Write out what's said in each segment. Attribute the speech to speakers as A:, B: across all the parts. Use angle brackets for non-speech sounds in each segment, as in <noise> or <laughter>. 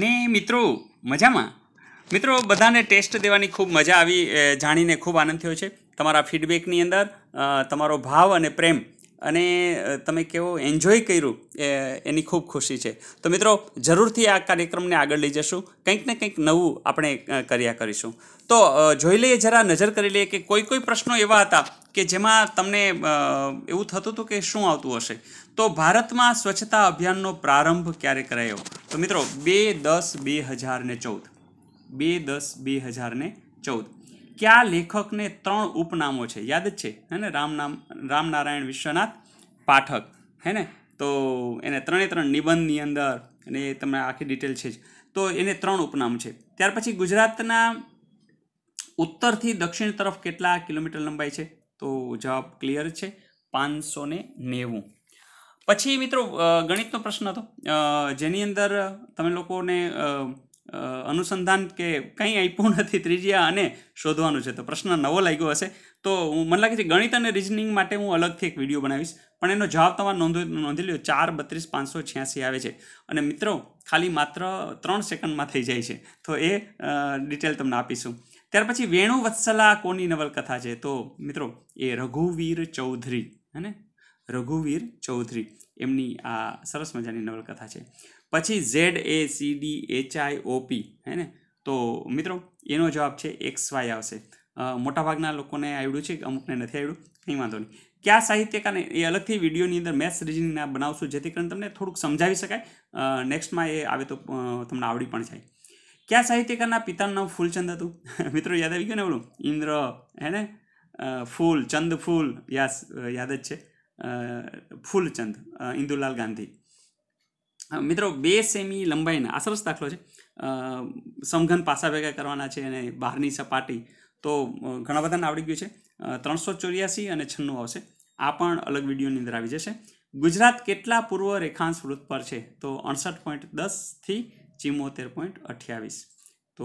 A: ને મિત્રો મજામાં મિત્રો બધાને ટેસ્ટ દેવાની ખૂબ મજા આવી જાણીને ખૂબ આનંદ થયો છે તમારા ફીડબેકની અંદર તમારો ભાવ અને પ્રેમ અને તમે કેવો એન્જોય કર્યું એની ખૂબ ખુશી છે તો મિત્રો જરૂરથી આ કાર્યક્રમને આગળ લઈ જશું કંઈક ને કંઈક નવું આપણે કર્યા કરીશું તો જોઈ લઈએ જરા નજર કરી લઈએ કે કોઈ કોઈ પ્રશ્નો એવા હતા કે જેમાં તમને એવું થતું હતું કે શું આવતું હશે તો ભારતમાં સ્વચ્છતા અભિયાનનો પ્રારંભ ક્યારે કરાયો તો મિત્રો બે દસ બે હજાર ને ચૌદ બે દસ બે હજાર ને ચૌદ કયા લેખકને ત્રણ ઉપનામો છે યાદ જ છે હે ને રામનામ રામનારાયણ વિશ્વનાથ પાઠક હે ને તો એને ત્રણે ત્રણ નિબંધની અંદર અને તમને આખી ડિટેલ છે જ તો એને ત્રણ ઉપનામ છે ત્યાર પછી ગુજરાતના ઉત્તરથી દક્ષિણ તરફ કેટલા કિલોમીટર લંબાઈ છે તો જવાબ ક્લિયર છે પાંચસો નેવું પછી મિત્રો ગણિતનો પ્રશ્ન હતો જેની અંદર તમે લોકોને અનુસંધાન કે કંઈ આપ્યું નથી ત્રિજ્યા અને શોધવાનું છે તો પ્રશ્ન નવો લાગ્યો હશે તો હું મને લાગે છે ગણિત અને રિઝનિંગ માટે હું અલગથી એક વિડીયો બનાવીશ પણ એનો જવાબ તમારે નોંધો નોંધી લ્યો ચાર બત્રીસ પાંચસો છ્યાસી આવે છે અને મિત્રો ખાલી માત્ર ત્રણ સેકન્ડમાં થઈ જાય છે તો એ ડિટેલ તમને આપીશું ત્યાર પછી વેણુ વત્સલા કોની નવલકથા છે તો મિત્રો એ રઘુવીર ચૌધરી હે ને રઘુવીર ચૌધરી એમની આ સરસ મજાની નવલકથા છે પછી Z A C D H I OP હે ને તો મિત્રો એનો જવાબ છે એક્સ વાય આવશે મોટાભાગના લોકોને આવડ્યું છે અમુકને નથી આવડ્યું કંઈ વાંધો નહીં કયા સાહિત્યકારને એ અલગથી વિડીયોની અંદર મેથ્સ રીઝનિંગના બનાવશું જેથી કરીને તમને થોડુંક સમજાવી શકાય નેક્સ્ટમાં એ આવે તો તમને આવડી પણ જાય કયા સાહિત્યકારના પિતાનું નામ ફૂલચંદ હતું <laughs> મિત્રો યાદ આવી ગયું ને ઓલું ઇન્દ્ર હે ને ફૂલ ચંદ ફૂલ યસ યાદ જ છે ફૂલચંદ ઇન્દુલાલ ગાંધી મિત્રો બે સેમી લંબાઈના આ સરસ દાખલો છે સમઘન પાસા ભેગા કરવાના છે અને બહારની સપાટી તો ઘણા બધાને આવડી ગયું છે ત્રણસો ચોર્યાસી અને છન્નું આવશે આ પણ અલગ વિડીયોની અંદર આવી જશે ગુજરાત કેટલા પૂર્વ રેખાંશ વૃત્ત પર છે તો અડસઠ પોઈન્ટ દસથી ચિમોતેર પોઈન્ટ અઠ્યાવીસ તો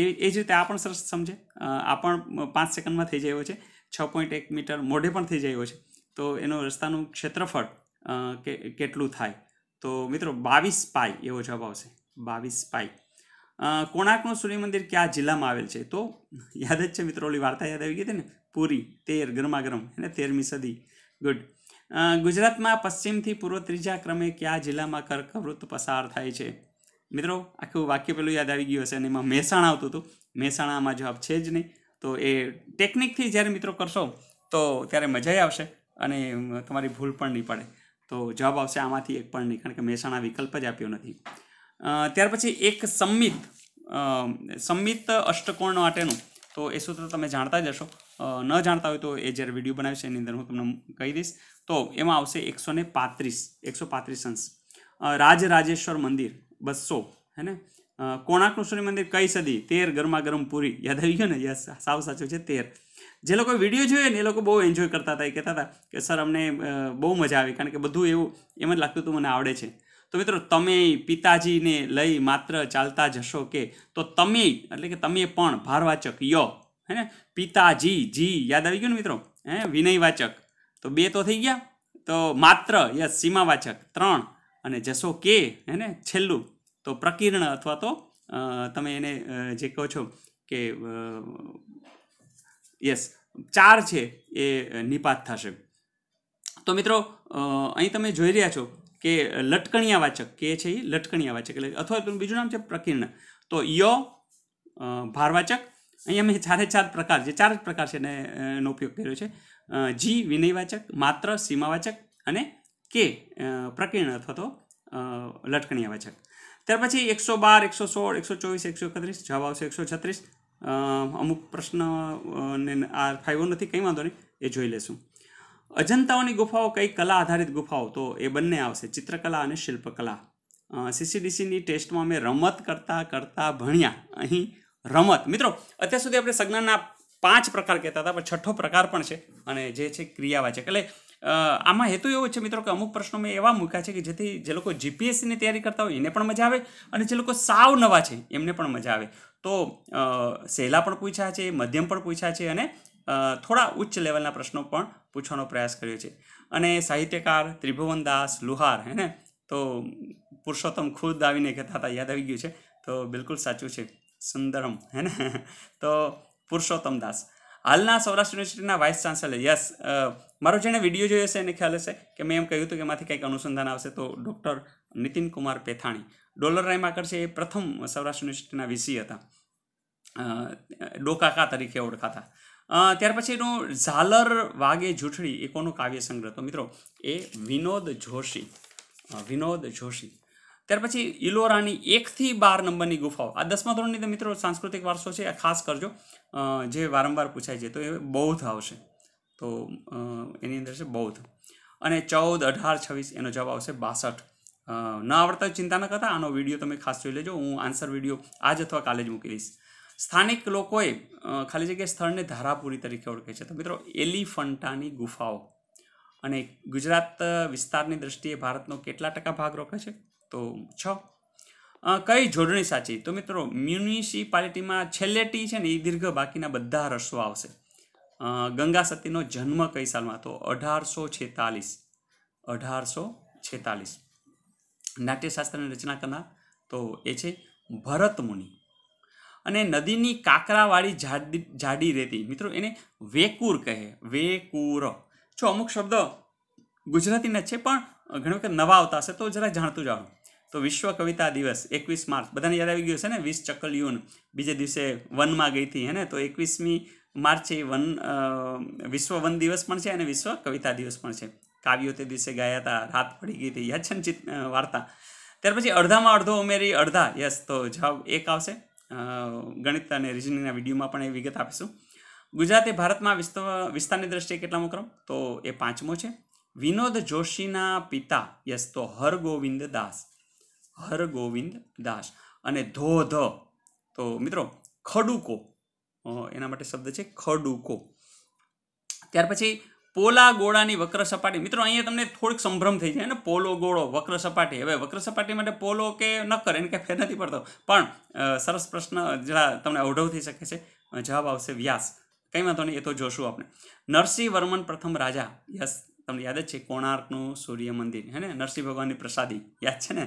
A: એ એ જ રીતે આ પણ સરસ સમજે આ પણ પાંચ સેકન્ડમાં થઈ જાય છે છ પોઈન્ટ એક મીટર મોઢે પણ થઈ જાય છે તો એનો રસ્તાનું ક્ષેત્રફળ કેટલું થાય તો મિત્રો બાવીસ પાઈ એવો જવાબ આવશે બાવીસ પાઈ કોણાર્કનું સૂર્યમંદિર કયા જિલ્લામાં આવેલ છે તો યાદ જ છે મિત્રો ઓલી વાર્તા યાદ આવી ગઈ હતી ને પુરી તેર ગરમાગરમ અને તેરમી સદી ગુડ ગુજરાતમાં પશ્ચિમથી પૂર્વ ત્રીજા ક્રમે કયા જિલ્લામાં કર્કવૃત્ત પસાર થાય છે મિત્રો આખું વાક્ય પેલું યાદ આવી ગયું હશે અને એમાં મહેસાણા આવતું હતું મહેસાણામાં જવાબ છે જ નહીં તો એ ટેકનિકથી જ્યારે મિત્રો કરશો તો ત્યારે મજાય આવશે અને તમારી ભૂલ પણ નહીં પડે તો જવાબ આવશે આમાંથી એક પણ નહીં કારણ કે મહેસાણા વિકલ્પ જ આપ્યો નથી ત્યાર પછી એક સંમિત સંમિત અષ્ટકોણ માટેનું તો એ સૂત્ર તમે જાણતા જ હશો ન જાણતા હોય તો એ જ્યારે વિડીયો છે એની અંદર હું તમને કહી દઈશ તો એમાં આવશે એકસો ને પાંત્રીસ એકસો પાંત્રીસ અંશ રાજરાજેશ્વર મંદિર બસો હે ને કોણાકનું સૂર્ય મંદિર કઈ સદી તેર ગરમા ગરમ પૂરી યાદ આવી ગયો ને યસ સાવ સાચું છે તેર જે લોકો વિડીયો જોયે ને એ લોકો બહુ એન્જોય કરતા હતા એ કહેતા હતા કે સર અમને બહુ મજા આવી કારણ કે બધું એવું એમ જ લાગતું હતું મને આવડે છે તો મિત્રો તમે પિતાજીને લઈ માત્ર ચાલતા જશો કે તો તમે એટલે કે તમે પણ ભારવાચક યો હે ને પિતાજી જી યાદ આવી ગયું ને મિત્રો હે વિનયવાચક તો બે તો થઈ ગયા તો માત્ર યસ સીમાવાચક ત્રણ અને જશો કે હે ને છેલ્લું તો પ્રકીર્ણ અથવા તો તમે એને જે કહો છો કે યસ ચાર છે એ નિપાત થશે તો મિત્રો અહીં તમે જોઈ રહ્યા છો કે લટકણિયાવાચક કે છે એ લટકણિયાવાચક એટલે અથવા તો બીજું નામ છે પ્રકીર્ણ તો યો ભારવાચક અહીંયા મેં ચારે ચાર પ્રકાર જે ચાર જ પ્રકાર છે એનો ઉપયોગ કર્યો છે જી વિનયવાચક માત્ર સીમાવાચક અને કે પ્રકીર્ણ અથવા તો લટકણિયાવાચક ત્યાર પછી એકસો બાર એકસો સોળ એકસો ચોવીસ એકસો એકત્રીસ જવાબ આવશે એકસો છત્રીસ અમુક પ્રશ્ન ને આ ફાઈવો નથી કંઈ વાંધો નહીં એ જોઈ લેશું અજંતાઓની ગુફાઓ કઈ કલા આધારિત ગુફાઓ તો એ બંને આવશે ચિત્રકલા અને શિલ્પકલા સીસીડીસીની ટેસ્ટમાં અમે રમત કરતાં કરતાં ભણ્યા અહીં રમત મિત્રો અત્યાર સુધી આપણે સંજ્ઞાના પાંચ પ્રકાર કહેતા હતા પણ છઠ્ઠો પ્રકાર પણ છે અને જે છે ક્રિયાવાચક એટલે આમાં હેતુ એવો છે મિત્રો કે અમુક પ્રશ્નો મેં એવા મૂક્યા છે કે જેથી જે લોકો જીપીએસસીની તૈયારી કરતા હોય એને પણ મજા આવે અને જે લોકો સાવ નવા છે એમને પણ મજા આવે તો સહેલા પણ પૂછ્યા છે મધ્યમ પણ પૂછ્યા છે અને થોડા ઉચ્ચ લેવલના પ્રશ્નો પણ પૂછવાનો પ્રયાસ કર્યો છે અને સાહિત્યકાર ત્રિભુવન દાસ લુહાર હે ને તો પુરુષોત્તમ ખુદ આવીને કહેતા હતા યાદ આવી ગયું છે તો બિલકુલ સાચું છે સુંદરમ હે ને તો પુરુષોત્તમ દાસ હાલના સૌરાષ્ટ્ર યુનિવર્સિટીના વાઇસ ચાન્સેલર યસ મારો જેને વિડીયો જોયો છે એને ખ્યાલ હશે કે મેં એમ કહ્યું હતું કે એમાંથી કંઈક અનુસંધાન આવશે તો ડૉક્ટર નીતિન કુમાર પેથાણી ડોલર રાયમાકર છે એ પ્રથમ સૌરાષ્ટ્ર યુનિવર્સિટીના વીસી હતા ડોકાકા તરીકે ઓળખાતા ત્યાર પછી એનું ઝાલર વાગે જૂઠડી એ કોનું કાવ્ય સંગ્રહ હતો મિત્રો એ વિનોદ જોશી વિનોદ જોશી ત્યાર પછી ઇલોરાની એકથી બાર નંબરની ગુફાઓ આ દસમા ધોરણની તો મિત્રો સાંસ્કૃતિક વારસો છે આ ખાસ કરજો જે વારંવાર પૂછાય છે તો એ બૌદ્ધ આવશે તો એની અંદર છે બૌદ્ધ અને ચૌદ અઢાર છવ્વીસ એનો જવાબ આવશે બાસઠ ન આવડતા ચિંતા ન કરતા આનો વિડીયો તમે ખાસ જોઈ લેજો હું આન્સર વિડીયો આજ અથવા કાલે જ મૂકી દઈશ સ્થાનિક લોકોએ ખાલી જગ્યાએ સ્થળને ધારાપુરી તરીકે ઓળખે છે તો મિત્રો એલિફન્ટાની ગુફાઓ અને ગુજરાત વિસ્તારની દ્રષ્ટિએ ભારતનો કેટલા ટકા ભાગ રોકે છે તો છ કઈ જોડણી સાચી તો મિત્રો મ્યુનિસિપાલિટીમાં છેલ્લે ટી છે ને એ દીર્ઘ બાકીના બધા રસો આવશે ગંગા સતીનો જન્મ કઈ સાલમાં તો અઢારસો છેતાલીસ અઢારસો છેતાલીસ નાટ્યશાસ્ત્રની રચના કરનાર તો એ છે ભરત મુનિ અને નદીની કાકરાવાળી જાડી જાડી રેતી મિત્રો એને વેકુર કહે વેકુર જો અમુક શબ્દ ગુજરાતીના છે પણ ઘણી વખત નવા આવતા હશે તો જરા જાણતું જાણો તો વિશ્વ કવિતા દિવસ એકવીસ માર્ચ બધાને યાદ આવી ગયું છે ને વીસ ચકલિયુન બીજે દિવસે વનમાં ગઈ હતી હેને તો એકવીસમી માર્ચે વન વિશ્વ વન દિવસ પણ છે અને વિશ્વ કવિતા દિવસ પણ છે કાવ્યો તે દિવસે ગાયા હતા રાત પડી ગઈ હતી યાદ છે વાર્તા ત્યાર પછી અડધામાં અડધો ઉમેરી અડધા યસ તો જવાબ એક આવશે ગણિત અને રિઝનિંગના વિડીયોમાં પણ એ વિગત આપીશું ગુજરાતે ભારતમાં વિસ્તવ વિસ્તારની દ્રષ્ટિએ કેટલામો ક્રમ તો એ પાંચમો છે વિનોદ જોશીના પિતા યસ તો હરગોવિંદ દાસ હરગોવિંદ દાસ અને ધોધ તો મિત્રો ખડુકો એના માટે શબ્દ છે ખડુકો ત્યાર પછી પોલા ગોળાની વક્ર સપાટી મિત્રો અહીંયા તમને થોડીક સંભ્રમ થઈ જાય ને પોલો ગોળો વક્ર સપાટી હવે વક્ર સપાટી માટે પોલો કે નક્કર એને કાંઈ ફેર નથી પડતો પણ સરસ પ્રશ્ન જરા તમને અવઢવ થઈ શકે છે જવાબ આવશે વ્યાસ કંઈ વાંધો નહીં એ તો જોશું આપણે નરસિંહ વર્મન પ્રથમ રાજા યસ તમને યાદ જ છે કોણાર્કનું સૂર્ય મંદિર હે ને નરસિંહ ભગવાનની પ્રસાદી યાદ છે ને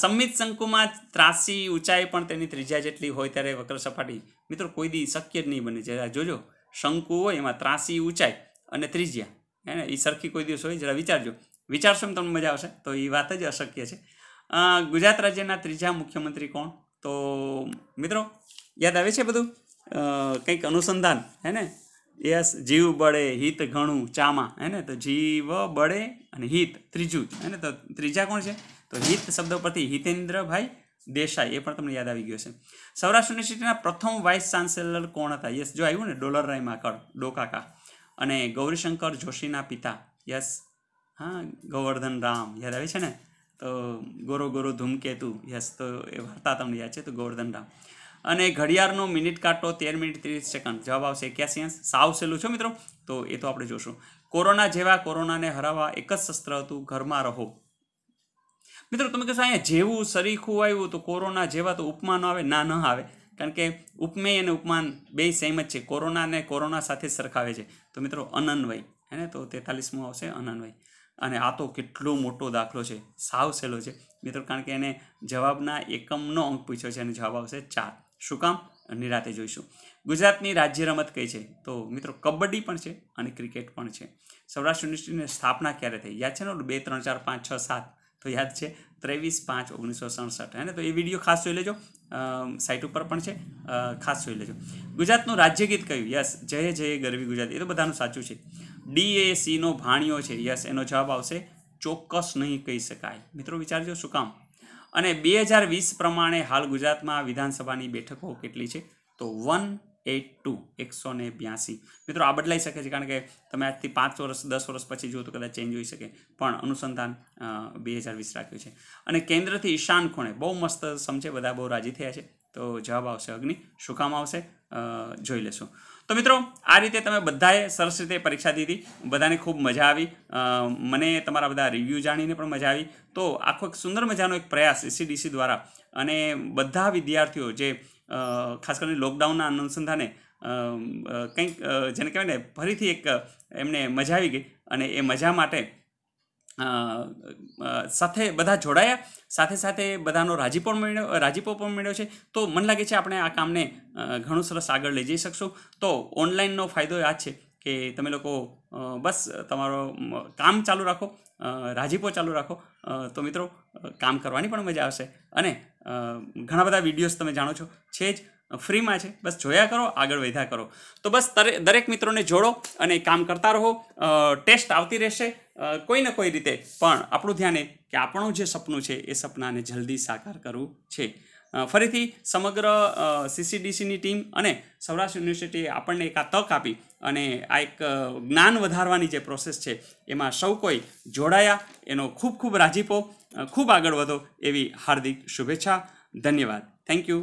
A: સંમિત શંકુમાં ત્રાસી ઊંચાઈ પણ તેની ત્રિજ્યા જેટલી હોય ત્યારે વક્ર સપાટી મિત્રો કોઈ દી શક્ય જ નહીં બને જરા જોજો શંકુ હોય એમાં ત્રાસી ઊંચાઈ અને ત્રિજ્યા હે ને એ સરખી કોઈ દિવસ હોય જરા વિચારજો વિચારશો ને તમને મજા આવશે તો એ વાત જ અશક્ય છે ગુજરાત રાજ્યના ત્રીજા મુખ્યમંત્રી કોણ તો મિત્રો યાદ આવે છે બધું કંઈક અનુસંધાન હે ને યસ જીવ બળે હિત ઘણું ચામા હે ને તો જીવ બળે અને હિત ત્રીજું જ હે ને તો ત્રીજા કોણ છે તો હિત શબ્દ પરથી હિતેન્દ્રભાઈ દેસાઈ એ પણ તમને યાદ આવી ગયો છે સૌરાષ્ટ્ર યુનિવર્સિટીના પ્રથમ વાઇસ ચાન્સેલર કોણ હતા યસ જો આવ્યું ને ડોલરરાય માકડ ડોકાકા અને ગૌરીશંકર જોશીના પિતા યસ હા ગોવર્ધન રામ યાદ આવે છે ને તો ગોરો ગોરો ધૂમકેતુ યસ તો એ વાર્તા તમને યાદ છે તો ગોવર્ધન રામ અને ઘડિયાળનો મિનિટ કાંટો તેર મિનિટ ત્રીસ સેકન્ડ જવાબ આવશે એક્યાસી અંશ સાવ સેલું છે મિત્રો તો એ તો આપણે જોશું કોરોના જેવા કોરોનાને હરાવવા એક જ શસ્ત્ર હતું ઘરમાં રહો મિત્રો તમે કહેશો અહીંયા જેવું સરીખું આવ્યું તો કોરોના જેવા તો ઉપમાનો આવે ના ન આવે કારણ કે ઉપમેય અને ઉપમાન બે સેમ જ છે કોરોનાને કોરોના સાથે સરખાવે છે તો મિત્રો અનન્વય હે ને તો તેતાલીસમો આવશે અનન્વય અને આ તો કેટલો મોટો દાખલો છે સાવ સહેલો છે મિત્રો કારણ કે એને જવાબના એકમનો અંક પૂછ્યો છે અને જવાબ આવશે ચાર શું કામ નિરાતે જોઈશું ગુજરાતની રાજ્ય રમત કઈ છે તો મિત્રો કબડ્ડી પણ છે અને ક્રિકેટ પણ છે સૌરાષ્ટ્ર યુનિવર્સિટીની સ્થાપના ક્યારે થઈ યાદ છે ને બે ત્રણ ચાર પાંચ છ સાત તો યાદ છે ત્રેવીસ પાંચ ઓગણીસો સડસઠ હે ને તો એ વિડીયો ખાસ જોઈ લેજો સાઇટ ઉપર પણ છે ખાસ જોઈ લેજો ગુજરાતનું રાજ્યગીત કયું યસ જય જય ગરવી ગુજરાત એ તો બધાનું સાચું છે ડીએસીનો ભાણિયો છે યસ એનો જવાબ આવશે ચોક્કસ નહીં કહી શકાય મિત્રો વિચારજો શું કામ અને બે હજાર વીસ પ્રમાણે હાલ ગુજરાતમાં વિધાનસભાની બેઠકો કેટલી છે તો વન એટ ટુ એકસો ને બ્યાસી મિત્રો આ બદલાઈ શકે છે કારણ કે તમે આજથી પાંચ વર્ષ દસ વર્ષ પછી જુઓ તો કદાચ ચેન્જ હોઈ શકે પણ અનુસંધાન બે હજાર વીસ રાખ્યું છે અને કેન્દ્રથી ઈશાન ખૂણે બહુ મસ્ત સમજે બધા બહુ રાજી થયા છે તો જવાબ આવશે અગ્નિ શું કામ આવશે જોઈ લેશું તો મિત્રો આ રીતે તમે બધાએ સરસ રીતે પરીક્ષા દીધી બધાને ખૂબ મજા આવી મને તમારા બધા રિવ્યૂ જાણીને પણ મજા આવી તો આખો એક સુંદર મજાનો એક પ્રયાસ એસીડીસી દ્વારા અને બધા વિદ્યાર્થીઓ જે ખાસ કરીને લોકડાઉનના અનુસંધાને કંઈક જેને કહેવાય ને ફરીથી એક એમને મજા આવી ગઈ અને એ મજા માટે સાથે બધા જોડાયા સાથે સાથે બધાનો રાજીપો મેળ્યો રાજીપો પણ મેળ્યો છે તો મને લાગે છે આપણે આ કામને ઘણું સરસ આગળ લઈ જઈ શકશું તો ઓનલાઈનનો ફાયદો આ છે કે તમે લોકો બસ તમારો કામ ચાલુ રાખો રાજીપો ચાલુ રાખો તો મિત્રો કામ કરવાની પણ મજા આવશે અને ઘણા બધા વિડીયોઝ તમે જાણો છો છે જ ફ્રીમાં છે બસ જોયા કરો આગળ વધ્યા કરો તો બસ દરેક મિત્રોને જોડો અને કામ કરતા રહો ટેસ્ટ આવતી રહેશે કોઈ ને કોઈ રીતે પણ આપણું ધ્યાન એ કે આપણું જે સપનું છે એ સપનાને જલ્દી સાકાર કરવું છે ફરીથી સમગ્ર સીસીડીસીની ટીમ અને સૌરાષ્ટ્ર યુનિવર્સિટીએ આપણને એક આ તક આપી અને આ એક જ્ઞાન વધારવાની જે પ્રોસેસ છે એમાં સૌ કોઈ જોડાયા એનો ખૂબ ખૂબ રાજીપો ખૂબ આગળ વધો એવી હાર્દિક શુભેચ્છા ધન્યવાદ થેન્ક યુ